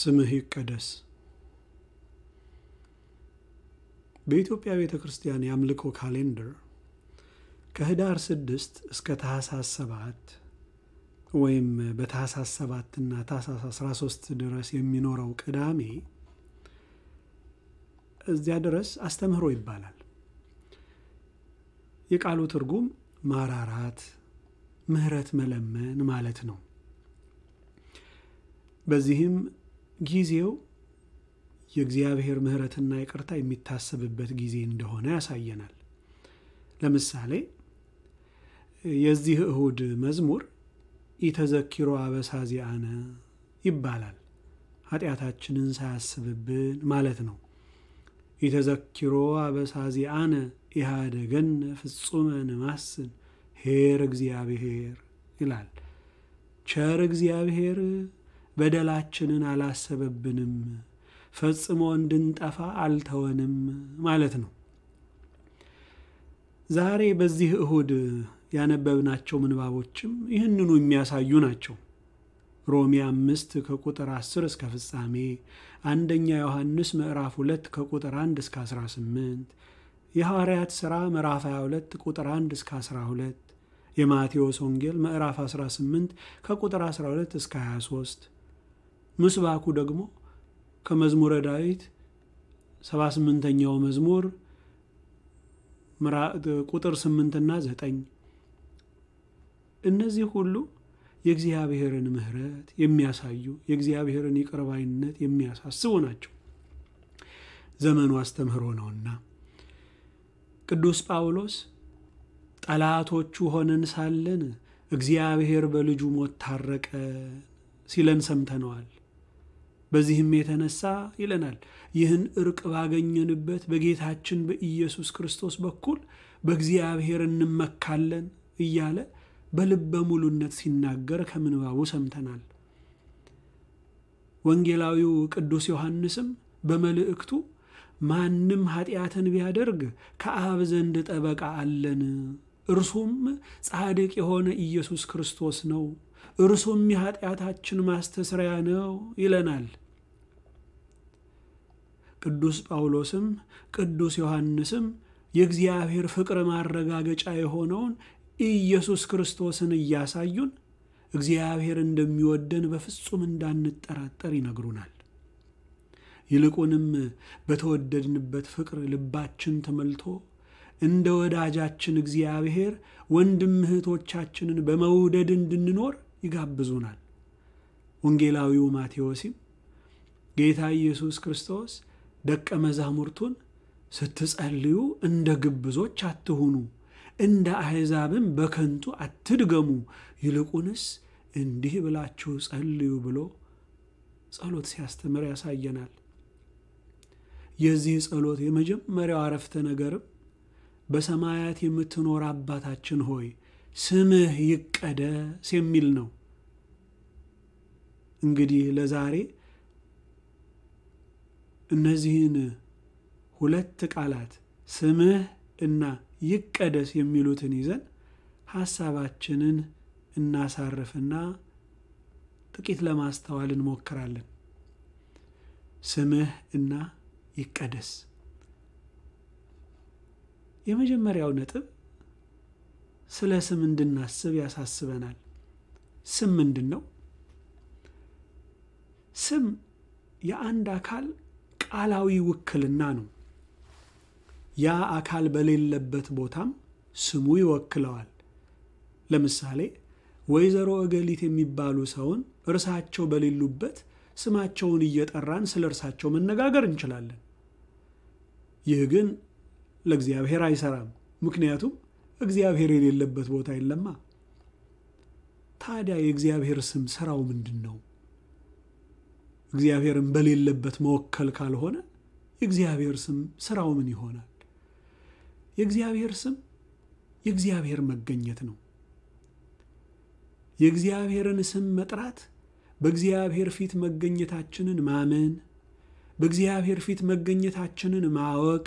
ስምህ ይቀደስ። በኢትዮጵያ ቤተ ክርስቲያን የአምልኮ ካሌንደር ከህዳር ስድስት እስከ ታህሳስ ሰባት ወይም በታህሳስ ሰባትና ታህሳስ 13 ድረስ የሚኖረው ቅዳሜ እዚያ ድረስ አስተምህሮ ይባላል። የቃሉ ትርጉም ማራራት፣ ምህረት መለመን ማለት ነው። በዚህም ጊዜው የእግዚአብሔር ምሕረትና ይቅርታ የሚታሰብበት ጊዜ እንደሆነ ያሳየናል። ለምሳሌ የዚህ እሁድ መዝሙር ኢተዘኪሮ አበሳ ይባላል። ኃጢአታችንን ሳያስብብን ማለት ነው። ኢተዘኪሮ አበሳ ዚአነ ኢሃደገነ ፍጹመ ንማስን ሄር እግዚአብሔር ይላል። ቸር እግዚአብሔር በደላችንን አላሰበብንም፣ ፈጽሞ እንድንጠፋ አልተወንም ማለት ነው። ዛሬ በዚህ እሁድ ያነበብናቸው ምንባቦችም ይህንኑ የሚያሳዩ ናቸው። ሮሜ አምስት ከቁጥር 10 እስከ ፍጻሜ፣ አንደኛ ዮሐንስ ምዕራፍ 2 ከቁጥር 1 እስከ 18፣ የሐዋርያት ሥራ ምዕራፍ 22 ቁጥር 1 እስከ 12፣ የማቴዎስ ወንጌል ምዕራፍ 18 ከቁጥር 12 እስከ 23 ምስባኩ ደግሞ ከመዝሙረ ዳዊት 78ኛው መዝሙር ቁጥር 8ና እነዚህ ሁሉ የእግዚአብሔርን ምህረት የሚያሳዩ የእግዚአብሔርን ይቅርባይነት የሚያሳስቡ ናቸው። ዘመኑ አስተምህሮ ነውና ቅዱስ ጳውሎስ ጠላቶቹ ሆነን ሳለን እግዚአብሔር በልጁ ሞት ታረቀ ሲለን ሰምተነዋል። በዚህም የተነሳ ይለናል ይህን እርቅ ባገኘንበት በጌታችን በኢየሱስ ክርስቶስ በኩል በእግዚአብሔር እንመካለን እያለ በልበ ሙሉነት ሲናገር ከምንባቡ ሰምተናል። ወንጌላዊው ቅዱስ ዮሐንስም በመልእክቱ ማንም ኃጢአትን ቢያደርግ ከአብ ዘንድ ጠበቃ አለን፣ እርሱም ጻድቅ የሆነ ኢየሱስ ክርስቶስ ነው እርሱም የኃጢአታችን ማስተስሪያ ነው ይለናል። ቅዱስ ጳውሎስም ቅዱስ ዮሐንስም የእግዚአብሔር ፍቅር ማረጋገጫ የሆነውን ኢየሱስ ክርስቶስን እያሳዩን እግዚአብሔር እንደሚወደን በፍጹም እንዳንጠራጠር ይነግሩናል። ይልቁንም በተወደድንበት ፍቅር ልባችን ተመልቶ እንደ ወዳጃችን እግዚአብሔር ወንድም እህቶቻችንን በመውደድ እንድንኖር ይጋብዙናል። ወንጌላዊው ማቴዎስም ጌታ ኢየሱስ ክርስቶስ ደቀ መዛሙርቱን ስትጸልዩ እንደ ግብዞች አትሁኑ፣ እንደ አሕዛብም በከንቱ አትድገሙ፣ ይልቁንስ እንዲህ ብላችሁ ጸልዩ ብሎ ጸሎት ሲያስተምር ያሳየናል። የዚህ ጸሎት የመጀመሪያው አረፍተ ነገርም በሰማያት የምትኖር አባታችን ሆይ ስምህ ይቀደስ የሚል ነው። እንግዲህ ለዛሬ እነዚህን ሁለት ቃላት ስምህ እና ይቀደስ የሚሉትን ይዘን ሐሳባችንን እናሳርፍና ጥቂት ለማስተዋል እንሞክራለን። ስምህ እና ይቀደስ የመጀመሪያው ነጥብ ስለ ስም እንድናስብ ያሳስበናል። ስም ምንድን ነው? ስም የአንድ አካል ቃላዊ ውክልና ነው። ያ አካል በሌለበት ቦታም ስሙ ይወክለዋል። ለምሳሌ ወይዘሮ እገሊት የሚባሉ ሰውን እርሳቸው በሌሉበት ስማቸውን እየጠራን ስለ እርሳቸው መነጋገር እንችላለን። ይህ ግን ለእግዚአብሔር አይሰራም። ምክንያቱም እግዚአብሔር የሌለበት ቦታ የለማ። ታዲያ የእግዚአብሔር ስም ስራው ምንድን ነው? እግዚአብሔርን በሌለበት መወከል ካልሆነ የእግዚአብሔር ስም ስራው ምን ይሆናል? የእግዚአብሔር ስም የእግዚአብሔር መገኘት ነው። የእግዚአብሔርን ስም መጥራት በእግዚአብሔር ፊት መገኘታችንን ማመን፣ በእግዚአብሔር ፊት መገኘታችንን ማወቅ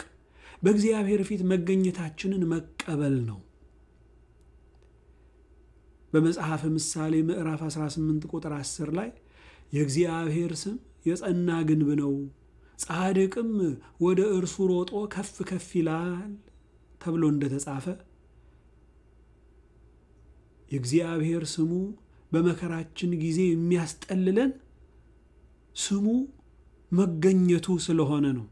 በእግዚአብሔር ፊት መገኘታችንን መቀበል ነው። በመጽሐፈ ምሳሌ ምዕራፍ 18 ቁጥር 10 ላይ የእግዚአብሔር ስም የጸና ግንብ ነው፣ ጻድቅም ወደ እርሱ ሮጦ ከፍ ከፍ ይላል ተብሎ እንደተጻፈ የእግዚአብሔር ስሙ በመከራችን ጊዜ የሚያስጠልለን ስሙ መገኘቱ ስለሆነ ነው።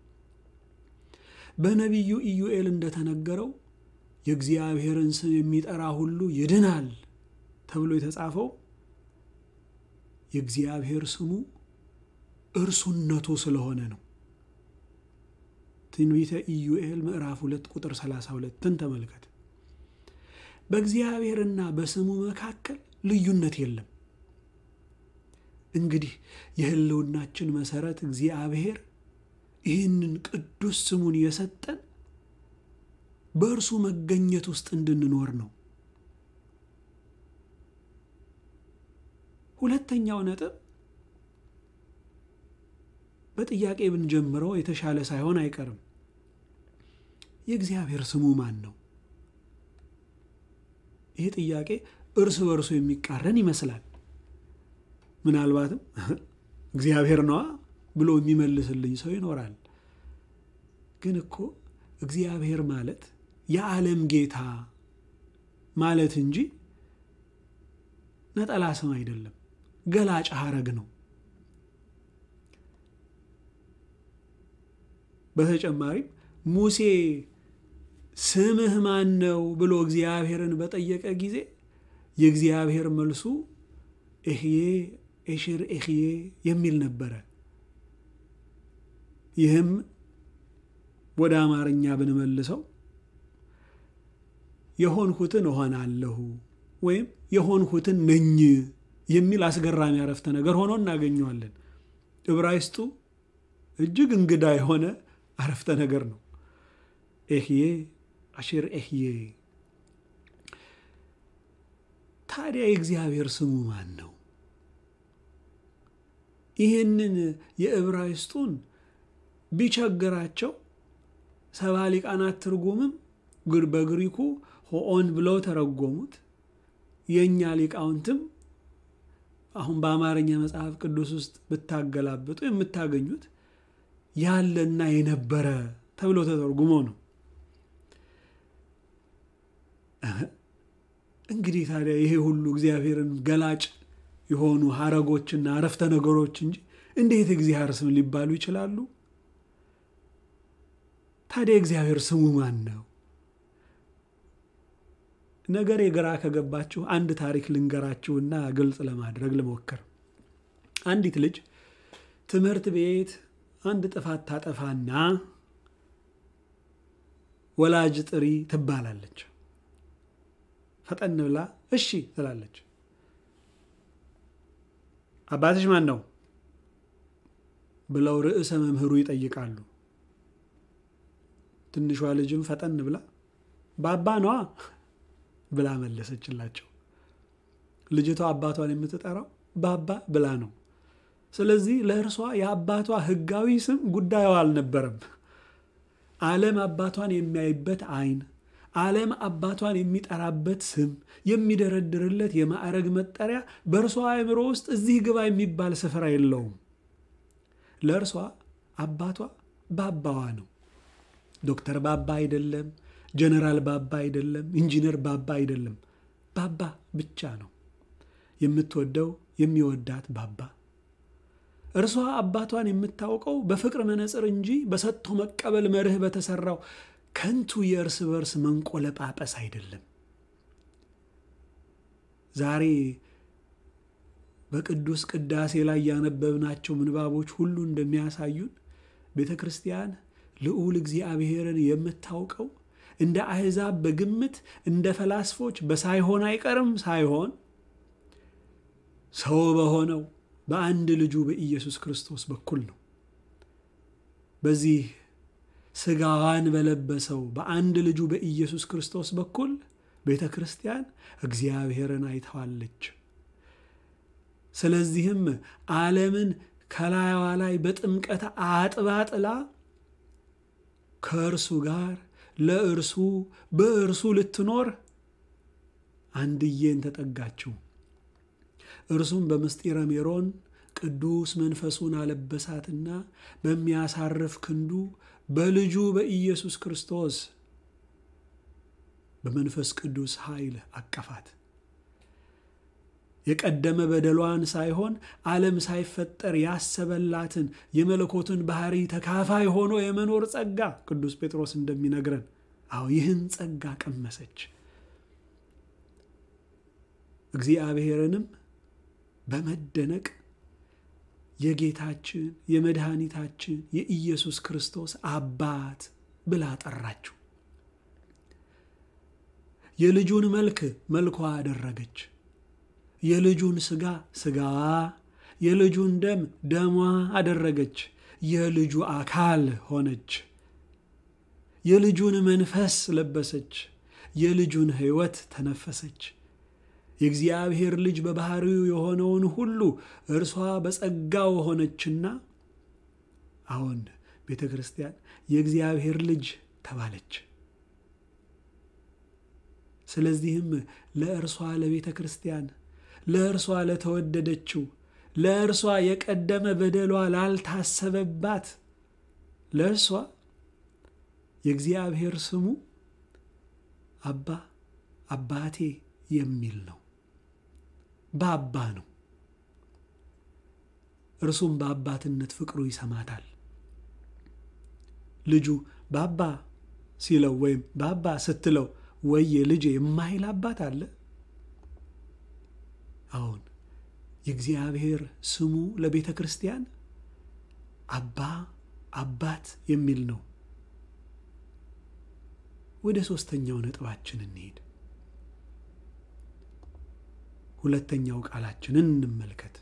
በነቢዩ ኢዩኤል እንደተነገረው የእግዚአብሔርን ስም የሚጠራ ሁሉ ይድናል ተብሎ የተጻፈው የእግዚአብሔር ስሙ እርሱነቱ ስለሆነ ነው። ትንቢተ ኢዩኤል ምዕራፍ 2 ቁጥር 32ን ተመልከት። በእግዚአብሔርና በስሙ መካከል ልዩነት የለም። እንግዲህ የህልውናችን መሰረት እግዚአብሔር ይህንን ቅዱስ ስሙን የሰጠን በእርሱ መገኘት ውስጥ እንድንኖር ነው። ሁለተኛው ነጥብ በጥያቄ ብንጀምረው የተሻለ ሳይሆን አይቀርም። የእግዚአብሔር ስሙ ማን ነው? ይህ ጥያቄ እርስ በርሱ የሚቃረን ይመስላል። ምናልባትም እግዚአብሔር ነዋ ብሎ የሚመልስልኝ ሰው ይኖራል። ግን እኮ እግዚአብሔር ማለት የዓለም ጌታ ማለት እንጂ ነጠላ ስም አይደለም፣ ገላጭ ሐረግ ነው። በተጨማሪም ሙሴ ስምህ ማን ነው ብሎ እግዚአብሔርን በጠየቀ ጊዜ የእግዚአብሔር መልሱ እህዬ ኤሽር እህዬ የሚል ነበረ። ይህም ወደ አማርኛ ብንመልሰው የሆንሁትን እሆናለሁ ወይም የሆንሁትን ነኝ የሚል አስገራሚ አረፍተ ነገር ሆኖ እናገኘዋለን። ዕብራይስጡ እጅግ እንግዳ የሆነ አረፍተ ነገር ነው። ኤህዬ አሽር ኤህዬ። ታዲያ የእግዚአብሔር ስሙ ማን ነው? ይህንን የዕብራይስጡን ቢቸግራቸው ሰባ ሊቃናት ትርጉምም በግሪኩ ሆኦን ብለው ተረጎሙት። የእኛ ሊቃውንትም አሁን በአማርኛ መጽሐፍ ቅዱስ ውስጥ ብታገላብጡ የምታገኙት ያለና የነበረ ተብሎ ተተርጉሞ ነው። እንግዲህ ታዲያ ይሄ ሁሉ እግዚአብሔርን ገላጭ የሆኑ ሀረጎችና አረፍተ ነገሮች እንጂ እንዴት እግዚአብሔር ስም ሊባሉ ይችላሉ? ታዲያ እግዚአብሔር ስሙ ማን ነው? ነገር የግራ ከገባችሁ አንድ ታሪክ ልንገራችሁና ግልጽ ለማድረግ ልሞክር። አንዲት ልጅ ትምህርት ቤት አንድ ጥፋት ታጠፋና ወላጅ ጥሪ ትባላለች። ፈጠን ብላ እሺ ትላለች። አባትሽ ማን ነው ብለው ርዕሰ መምህሩ ይጠይቃሉ። ትንሿ ልጅም ፈጠን ብላ በአባ ነዋ ብላ መለሰችላቸው። ልጅቷ አባቷን የምትጠራው በአባ ብላ ነው። ስለዚህ ለእርሷ የአባቷ ሕጋዊ ስም ጉዳዩ አልነበረም። ዓለም አባቷን የሚያይበት አይን ዓለም አባቷን የሚጠራበት ስም፣ የሚደረድርለት የማዕረግ መጠሪያ በእርሷ አእምሮ ውስጥ እዚህ ግባ የሚባል ስፍራ የለውም። ለእርሷ አባቷ በአባዋ ነው። ዶክተር ባባ አይደለም፣ ጀነራል ባባ አይደለም፣ ኢንጂነር ባባ አይደለም። ባባ ብቻ ነው የምትወደው የሚወዳት ባባ። እርሷ አባቷን የምታውቀው በፍቅር መነጽር እንጂ በሰጥቶ መቀበል መርህ በተሰራው ከንቱ የእርስ በርስ መንቆለጳጰስ አይደለም። ዛሬ በቅዱስ ቅዳሴ ላይ ያነበብናቸው ምንባቦች ሁሉ እንደሚያሳዩን ቤተ ክርስቲያን ልዑል እግዚአብሔርን የምታውቀው እንደ አሕዛብ በግምት እንደ ፈላስፎች በሳይሆን አይቀርም ሳይሆን ሰው በሆነው በአንድ ልጁ በኢየሱስ ክርስቶስ በኩል ነው። በዚህ ስጋዋን በለበሰው በአንድ ልጁ በኢየሱስ ክርስቶስ በኩል ቤተ ክርስቲያን እግዚአብሔርን አይተዋለች። ስለዚህም ዓለምን ከላይዋ ላይ በጥምቀት አጥባ ጥላ ከእርሱ ጋር ለእርሱ በእርሱ ልትኖር አንድዬን ተጠጋችው። እርሱም በምስጢረ ሜሮን ቅዱስ መንፈሱን አለበሳትና በሚያሳርፍ ክንዱ በልጁ በኢየሱስ ክርስቶስ በመንፈስ ቅዱስ ኃይል አቀፋት። የቀደመ በደሏን ሳይሆን ዓለም ሳይፈጠር ያሰበላትን የመለኮትን ባህሪ ተካፋይ ሆኖ የመኖር ጸጋ ቅዱስ ጴጥሮስ እንደሚነግረን፣ አዎ ይህን ጸጋ ቀመሰች። እግዚአብሔርንም በመደነቅ የጌታችን የመድኃኒታችን የኢየሱስ ክርስቶስ አባት ብላ ጠራችው። የልጁን መልክ መልኳ አደረገች። የልጁን ስጋ ስጋዋ የልጁን ደም ደሟ አደረገች። የልጁ አካል ሆነች። የልጁን መንፈስ ለበሰች። የልጁን ሕይወት ተነፈሰች። የእግዚአብሔር ልጅ በባህሪው የሆነውን ሁሉ እርሷ በጸጋው ሆነችና አሁን ቤተ ክርስቲያን የእግዚአብሔር ልጅ ተባለች። ስለዚህም ለእርሷ ለቤተ ክርስቲያን ለእርሷ ለተወደደችው ለእርሷ የቀደመ በደሏ ላልታሰበባት ለእርሷ የእግዚአብሔር ስሙ አባ አባቴ የሚል ነው። በአባ ነው። እርሱም በአባትነት ፍቅሩ ይሰማታል። ልጁ በአባ ሲለው ወይም በአባ ስትለው ወየ ልጄ የማይል አባት አለ? አሁን የእግዚአብሔር ስሙ ለቤተ ክርስቲያን አባ አባት የሚል ነው። ወደ ሦስተኛው ነጥባችን እንሄድ። ሁለተኛው ቃላችንን እንመልከት።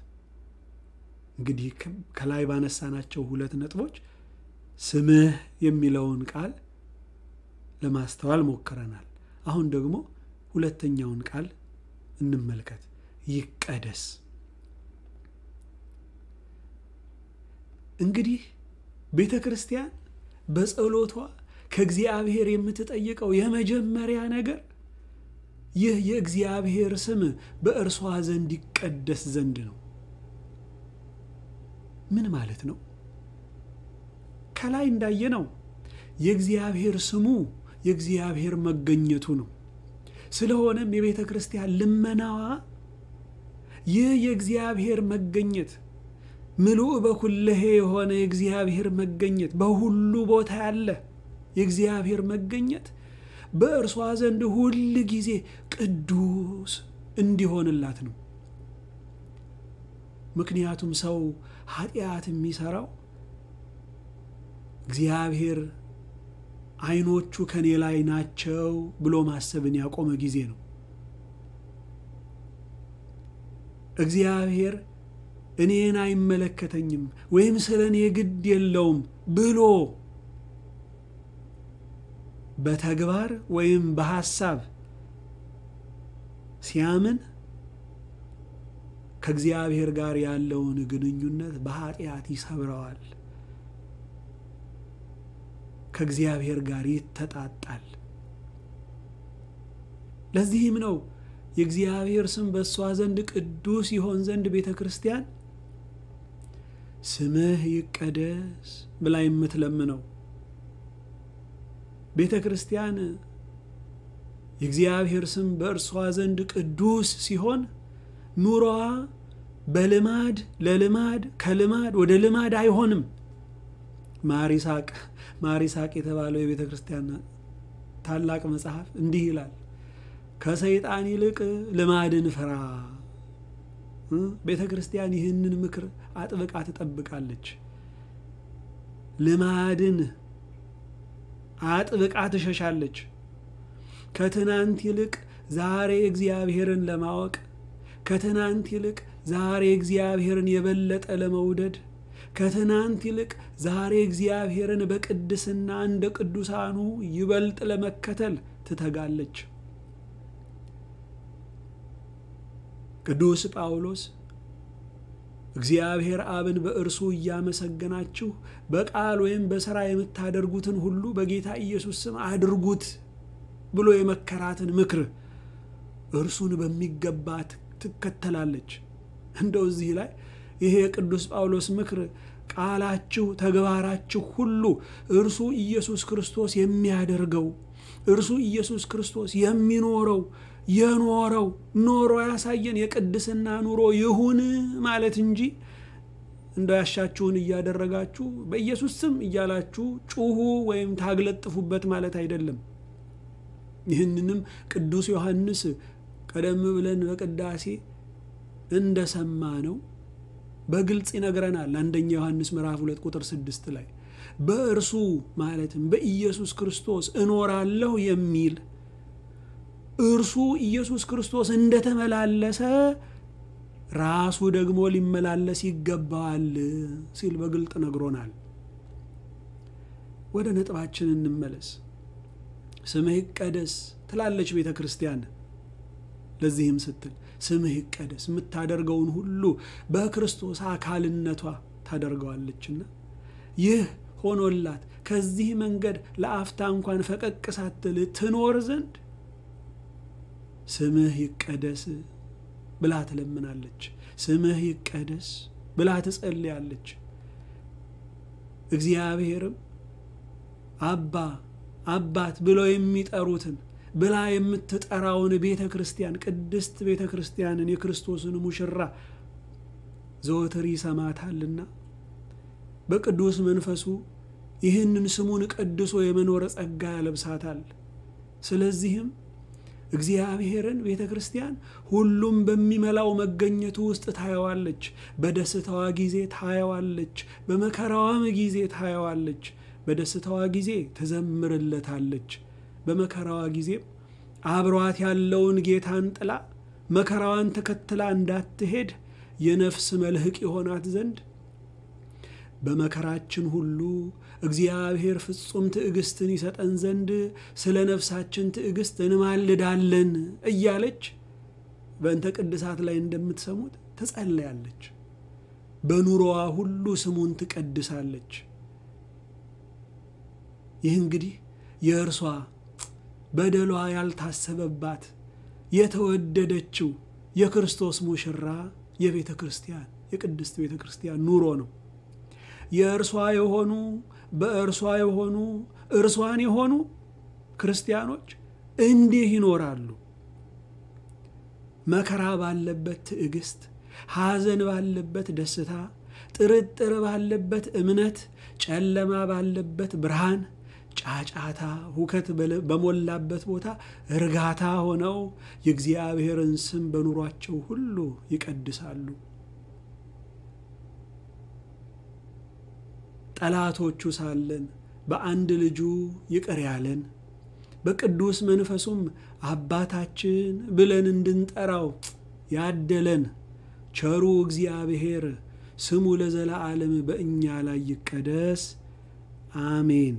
እንግዲህ ከላይ ባነሳናቸው ሁለት ነጥቦች ስምህ የሚለውን ቃል ለማስተዋል ሞክረናል። አሁን ደግሞ ሁለተኛውን ቃል እንመልከት። ይቀደስ። እንግዲህ ቤተ ክርስቲያን በጸሎቷ ከእግዚአብሔር የምትጠይቀው የመጀመሪያ ነገር ይህ የእግዚአብሔር ስም በእርሷ ዘንድ ይቀደስ ዘንድ ነው። ምን ማለት ነው? ከላይ እንዳየነው የእግዚአብሔር ስሙ የእግዚአብሔር መገኘቱ ነው። ስለሆነም የቤተ ክርስቲያን ልመናዋ ይህ የእግዚአብሔር መገኘት ምሉ በኩለሄ የሆነ የእግዚአብሔር መገኘት በሁሉ ቦታ ያለ የእግዚአብሔር መገኘት በእርሷ ዘንድ ሁል ጊዜ ቅዱስ እንዲሆንላት ነው። ምክንያቱም ሰው ኃጢአት የሚሰራው እግዚአብሔር ዓይኖቹ ከኔ ላይ ናቸው ብሎ ማሰብን ያቆመ ጊዜ ነው። እግዚአብሔር እኔን አይመለከተኝም ወይም ስለ እኔ ግድ የለውም ብሎ በተግባር ወይም በሐሳብ ሲያምን ከእግዚአብሔር ጋር ያለውን ግንኙነት በኃጢአት ይሰብረዋል። ከእግዚአብሔር ጋር ይተጣጣል። ለዚህም ነው የእግዚአብሔር ስም በእሷ ዘንድ ቅዱስ ይሆን ዘንድ ቤተ ክርስቲያን ስምህ ይቀደስ ብላ የምትለምነው ቤተ ክርስቲያን የእግዚአብሔር ስም በእርሷ ዘንድ ቅዱስ ሲሆን ኑሮዋ በልማድ ለልማድ ከልማድ ወደ ልማድ አይሆንም። ማሪሳቅ ማሪሳቅ የተባለው የቤተ ክርስቲያን ታላቅ መጽሐፍ እንዲህ ይላል። ከሰይጣን ይልቅ ልማድን ፍራ። ቤተ ክርስቲያን ይህንን ምክር አጥብቃ ትጠብቃለች። ልማድን አጥብቃ ትሸሻለች። ከትናንት ይልቅ ዛሬ እግዚአብሔርን ለማወቅ ከትናንት ይልቅ ዛሬ እግዚአብሔርን የበለጠ ለመውደድ ከትናንት ይልቅ ዛሬ እግዚአብሔርን በቅድስና እንደ ቅዱሳኑ ይበልጥ ለመከተል ትተጋለች። ቅዱስ ጳውሎስ እግዚአብሔር አብን በእርሱ እያመሰገናችሁ በቃል ወይም በሥራ የምታደርጉትን ሁሉ በጌታ ኢየሱስ ስም አድርጉት ብሎ የመከራትን ምክር እርሱን በሚገባ ትከተላለች። እንደው እዚህ ላይ ይሄ የቅዱስ ጳውሎስ ምክር ቃላችሁ፣ ተግባራችሁ ሁሉ እርሱ ኢየሱስ ክርስቶስ የሚያደርገው እርሱ ኢየሱስ ክርስቶስ የሚኖረው የኖረው ኖሮ ያሳየን የቅድስና ኑሮ ይሁን ማለት እንጂ እንደው ያሻችሁን እያደረጋችሁ በኢየሱስ ስም እያላችሁ ጩሁ ወይም ታግለጥፉበት ማለት አይደለም። ይህንንም ቅዱስ ዮሐንስ ቀደም ብለን በቅዳሴ እንደሰማ ነው በግልጽ ይነግረናል። አንደኛ ዮሐንስ ምዕራፍ ሁለት ቁጥር ስድስት ላይ በእርሱ ማለትም በኢየሱስ ክርስቶስ እኖራለሁ የሚል እርሱ ኢየሱስ ክርስቶስ እንደተመላለሰ ራሱ ደግሞ ሊመላለስ ይገባዋል ሲል በግልጥ ነግሮናል። ወደ ነጥባችን እንመለስ። ስምህ ይቀደስ ትላለች ቤተ ክርስቲያን። ለዚህም ስትል ስምህ ይቀደስ የምታደርገውን ሁሉ በክርስቶስ አካልነቷ ታደርገዋለችና ይህ ሆኖላት ከዚህ መንገድ ለአፍታ እንኳን ፈቀቅ ሳትል ትኖር ዘንድ ስምህ ይቀደስ ብላ ትለምናለች። ስምህ ይቀደስ ብላ ትጸልያለች። እግዚአብሔርም አባ አባት ብለው የሚጠሩትን ብላ የምትጠራውን ቤተ ክርስቲያን ቅድስት ቤተ ክርስቲያንን የክርስቶስን ሙሽራ ዘወትር ይሰማታልና በቅዱስ መንፈሱ ይህንን ስሙን ቀድሶ የመኖረ ጸጋ ያለብሳታል። ስለዚህም እግዚአብሔርን ቤተ ክርስቲያን ሁሉም በሚመላው መገኘቱ ውስጥ ታየዋለች። በደስታዋ ጊዜ ታየዋለች። በመከራዋም ጊዜ ታየዋለች። በደስታዋ ጊዜ ትዘምርለታለች። በመከራዋ ጊዜም አብሯት ያለውን ጌታን ጥላ መከራዋን ተከትላ እንዳትሄድ የነፍስ መልህቅ የሆናት ዘንድ በመከራችን ሁሉ እግዚአብሔር ፍጹም ትዕግስትን ይሰጠን ዘንድ ስለ ነፍሳችን ትዕግስት እንማልዳለን እያለች በእንተ ቅድሳት ላይ እንደምትሰሙት ትጸለያለች። በኑሮዋ ሁሉ ስሙን ትቀድሳለች። ይህ እንግዲህ የእርሷ በደሏ ያልታሰበባት የተወደደችው የክርስቶስ ሙሽራ የቤተ ክርስቲያን የቅድስት ቤተ ክርስቲያን ኑሮ ነው። የእርሷ የሆኑ በእርሷ የሆኑ እርሷን የሆኑ ክርስቲያኖች እንዲህ ይኖራሉ። መከራ ባለበት ትዕግስት፣ ሐዘን ባለበት ደስታ፣ ጥርጥር ባለበት እምነት፣ ጨለማ ባለበት ብርሃን፣ ጫጫታ፣ ሁከት በሞላበት ቦታ እርጋታ ሆነው የእግዚአብሔርን ስም በኑሯቸው ሁሉ ይቀድሳሉ። ጠላቶቹ ሳለን በአንድ ልጁ ይቅር ያለን በቅዱስ መንፈሱም አባታችን ብለን እንድንጠራው ያደለን ቸሩ እግዚአብሔር ስሙ ለዘለዓለም በእኛ ላይ ይቀደስ፣ አሜን።